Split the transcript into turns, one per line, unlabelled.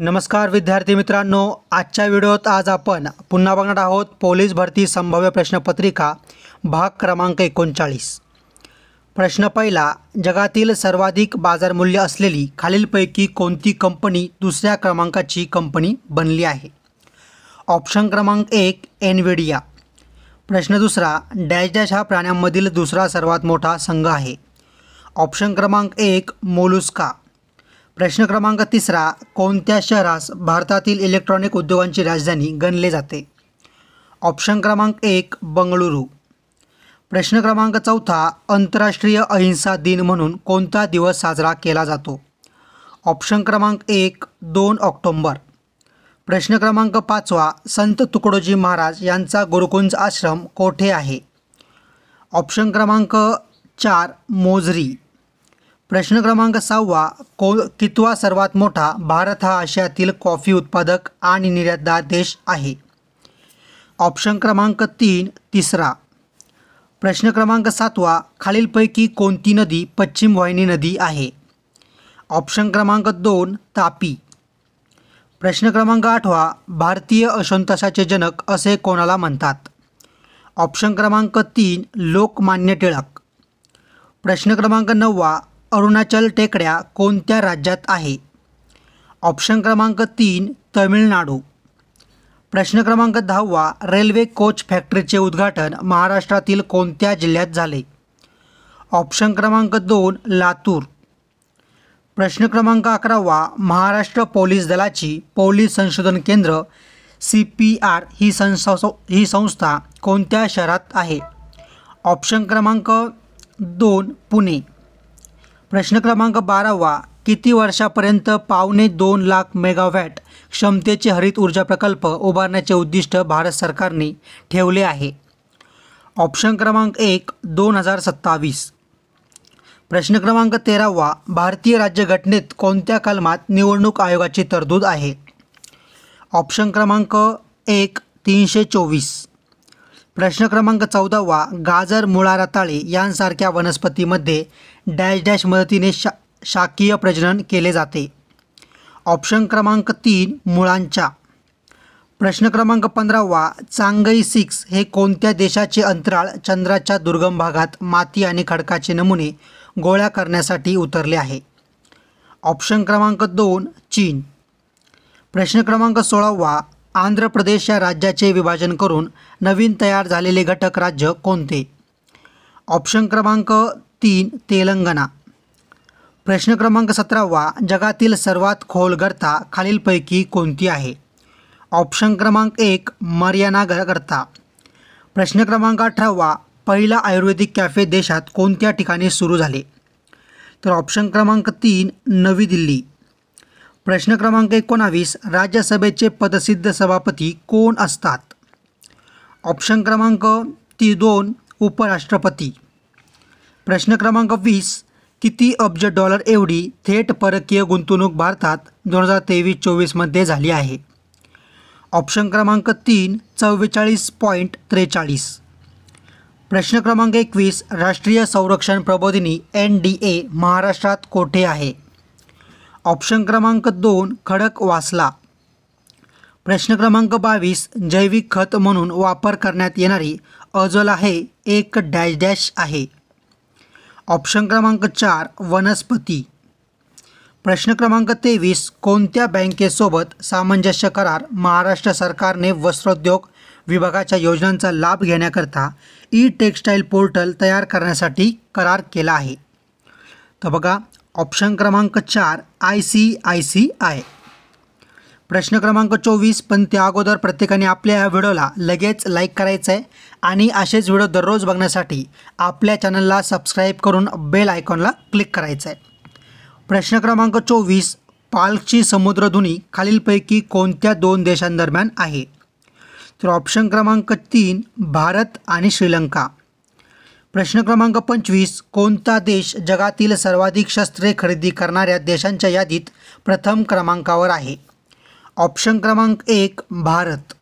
नमस्कार विद्यार्थी मित्रांनो आजच्या व्हिडिओत आज आपण पुन्हा बघणार आहोत पोलीस भरती संभाव्य प्रश्नपत्रिका भाग क्रमांक एकोणचाळीस प्रश्न पहिला जगातील सर्वाधिक बाजारमूल्य असलेली खालीलपैकी कोणती कंपनी दुसऱ्या क्रमांकाची कंपनी बनली आहे ऑप्शन क्रमांक एक एनविडिया प्रश्न दुसरा डॅश डॅश हा प्राण्यांमधील दुसरा सर्वात मोठा संघ आहे ऑप्शन क्रमांक एक मोलुस्का प्रश्न क्रमांक तिसरा कोणत्या शहरास भारतातील इलेक्ट्रॉनिक उद्योगांची राजधानी गणले जाते ऑप्शन क्रमांक एक बंगळुरू प्रश्न क्रमांक चौथा आंतरराष्ट्रीय अहिंसा दिन म्हणून कोणता दिवस साजरा केला जातो ऑप्शन क्रमांक एक दोन ऑक्टोंबर प्रश्न क्रमांक पाचवा संत तुकडोजी महाराज यांचा गुरुकुंज आश्रम कोठे आहे ऑप्शन क्रमांक चार मोजरी प्रश्न क्रमांक सहावा को कितवा सर्वात मोठा भारत हा आशियातील कॉफी उत्पादक आणि निर्यातदार देश आहे ऑप्शन क्रमांक तीन तिसरा प्रश्न क्रमांक सातवा खालीलपैकी कोणती नदी पश्चिम वाहिनी नदी आहे ऑप्शन क्रमांक दोन तापी प्रश्न क्रमांक आठवा भारतीय असंतोषाचे जनक असे कोणाला म्हणतात ऑप्शन क्रमांक तीन लोकमान्य टिळक प्रश्न क्रमांक नववा अरुणाचल टेकड्या कोणत्या राज्यात आहे ऑप्शन क्रमांक तीन तमिळनाडू प्रश्न क्रमांक दहावा रेल्वे कोच फॅक्टरीचे उद्घाटन महाराष्ट्रातील कोणत्या जिल्ह्यात झाले ऑप्शन क्रमांक दोन लातूर प्रश्न क्रमांक अकरावा महाराष्ट्र पोलीस दलाची पोलीस संशोधन केंद्र सी पी आर ही संस्था ही संस्था कोणत्या शहरात आहे ऑप्शन क्रमांक दोन पुणे प्रश्न क्रमांक बारावा किती वर्षापर्यंत पावणे दोन लाख मेगावॅट क्षमतेचे हरित ऊर्जा प्रकल्प उभारण्याचे उद्दिष्ट भारत सरकारने ठेवले आहे ऑप्शन क्रमांक एक दोन हजार सत्तावीस प्रश्न क्रमांक तेरावा भारतीय राज्यघटनेत कोणत्या कलमात निवडणूक आयोगाची तरतूद आहे ऑप्शन क्रमांक एक तीनशे चोवीस प्रश्न क्रमांक चौदावा गाजर मुळा रताळे यांसारख्या वनस्पतीमध्ये डॅश डॅश मदतीने शा शाकीय प्रजनन केले जाते ऑप्शन क्रमांक तीन मुळांच्या प्रश्न क्रमांक पंधरावा चांगई सिक्स हे कोणत्या देशाचे अंतराळ चंद्राच्या दुर्गम भागात माती आणि खडकाचे नमुने गोळ्या करण्यासाठी उतरले आहे ऑप्शन क्रमांक दोन चीन प्रश्न क्रमांक सोळावा आंध्र प्रदेश या राज्याचे विभाजन करून नवीन तयार झालेले घटक राज्य कोणते ऑप्शन क्रमांक तीन तेलंगणा प्रश्न क्रमांक सतरावा जगातील सर्वात खोल गर्ता खालीलपैकी कोणती आहे ऑप्शन क्रमांक एक मर्याना गर्ता प्रश्न क्रमांक अठरावा पहिला आयुर्वेदिक कॅफे देशात कोणत्या ठिकाणी सुरू झाले तर ऑप्शन क्रमांक तीन नवी दिल्ली प्रश्न क्रमांक एकोणावीस राज्यसभेचे पदसिद्ध सभापती कोण असतात ऑप्शन क्रमांक ती दोन उपराष्ट्रपती प्रश्न क्रमांक वीस किती अब्ज डॉलर एवढी थेट परकीय गुंतवणूक भारतात दोन हजार तेवीस चोवीसमध्ये झाली आहे ऑप्शन क्रमांक तीन चव्वेचाळीस पॉईंट त्रेचाळीस प्रश्न क्रमांक एकवीस राष्ट्रीय संरक्षण प्रबोधिनी एन डी ए महाराष्ट्रात कोठे आहे ऑप्शन क्रमांक दोन खडक वासला प्रश्न क्रमांक बावीस जैविक खत म्हणून वापर करण्यात येणारी अजल आहे एक डॅश डॅश आहे ऑप्शन क्रमांक चार वनस्पती प्रश्न क्रमांक तेवीस कोणत्या बँकेसोबत सामंजस्य करार महाराष्ट्र सरकारने वस्त्रोद्योग विभागाच्या योजनांचा लाभ घेण्याकरता ई टेक्स्टाईल पोर्टल तयार करण्यासाठी करार केला आहे तर बघा ऑप्शन क्रमांक चार I C I C I प्रश्न क्रमांक चोवीस पण त्या अगोदर प्रत्येकाने आपल्या या व्हिडिओला लगेच लाईक करायचं आहे आणि असेच व्हिडिओ दररोज बघण्यासाठी आपल्या चॅनलला सबस्क्राईब करून बेल आयकॉनला क्लिक करायचं आहे प्रश्न क्रमांक चोवीस पाल्कची समुद्रधुनी खालीलपैकी कोणत्या दोन देशांदरम्यान आहे तर ऑप्शन क्रमांक तीन भारत आणि श्रीलंका प्रश्न क्रमांक पंचवीस कोणता देश जगातील सर्वाधिक शस्त्रे खरेदी करणाऱ्या देशांच्या यादीत प्रथम क्रमांकावर आहे ऑप्शन क्रमांक एक भारत